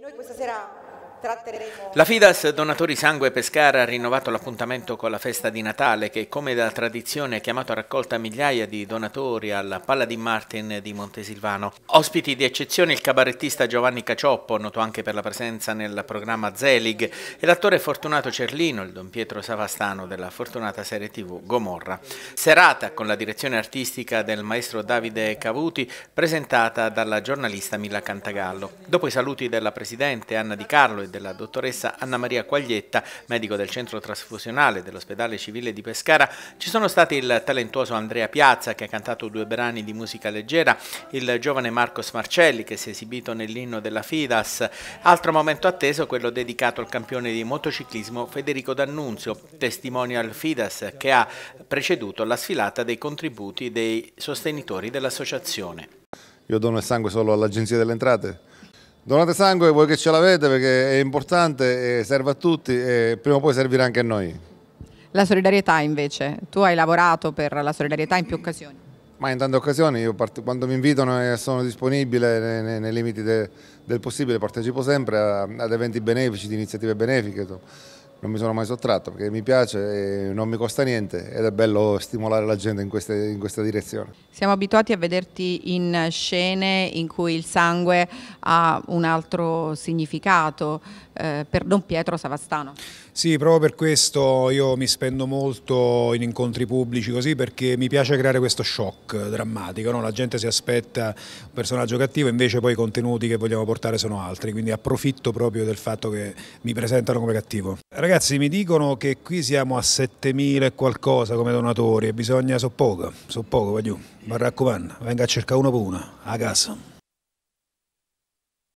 noi questa sera Tratteremo... La Fidas Donatori Sangue Pescara ha rinnovato l'appuntamento con la festa di Natale che come da tradizione ha chiamato a raccolta migliaia di donatori alla Palla di Martin di Montesilvano. Ospiti di eccezione il cabarettista Giovanni Cacioppo, noto anche per la presenza nel programma Zelig, e l'attore Fortunato Cerlino, il Don Pietro Savastano della fortunata serie tv Gomorra. Serata con la direzione artistica del maestro Davide Cavuti presentata dalla giornalista Mila Cantagallo. Dopo i saluti della Presidente Anna Di Carlo e della dottoressa Anna Maria Quaglietta, medico del centro trasfusionale dell'ospedale civile di Pescara, ci sono stati il talentuoso Andrea Piazza che ha cantato due brani di musica leggera, il giovane Marcos Marcelli che si è esibito nell'inno della Fidas, altro momento atteso quello dedicato al campione di motociclismo Federico D'Annunzio, testimonial Fidas che ha preceduto la sfilata dei contributi dei sostenitori dell'associazione. Io dono il sangue solo all'Agenzia delle Entrate, Donate sangue voi che ce l'avete perché è importante, serve a tutti e prima o poi servirà anche a noi. La solidarietà invece, tu hai lavorato per la solidarietà in più occasioni? Ma in tante occasioni, io quando mi invitano e sono disponibile nei, nei, nei limiti de del possibile partecipo sempre a, ad eventi benefici, di iniziative benefiche non mi sono mai sottratto perché mi piace, non mi costa niente ed è bello stimolare la gente in, queste, in, questa direzione. Siamo abituati a vederti in scene in cui il sangue ha un altro significato eh, per Don Pietro Savastano. Sì, proprio per questo io mi spendo molto in incontri pubblici così perché mi piace creare questo shock drammatico, no? la gente si aspetta un personaggio cattivo invece poi i contenuti che vogliamo portare sono altri, quindi approfitto proprio del fatto che mi presentano come cattivo. Ragazzi mi dicono che qui siamo a 7.000 e qualcosa come donatori e bisogna so poco, so poco, va giù, mi raccomando, venga a cercare uno per uno, a casa.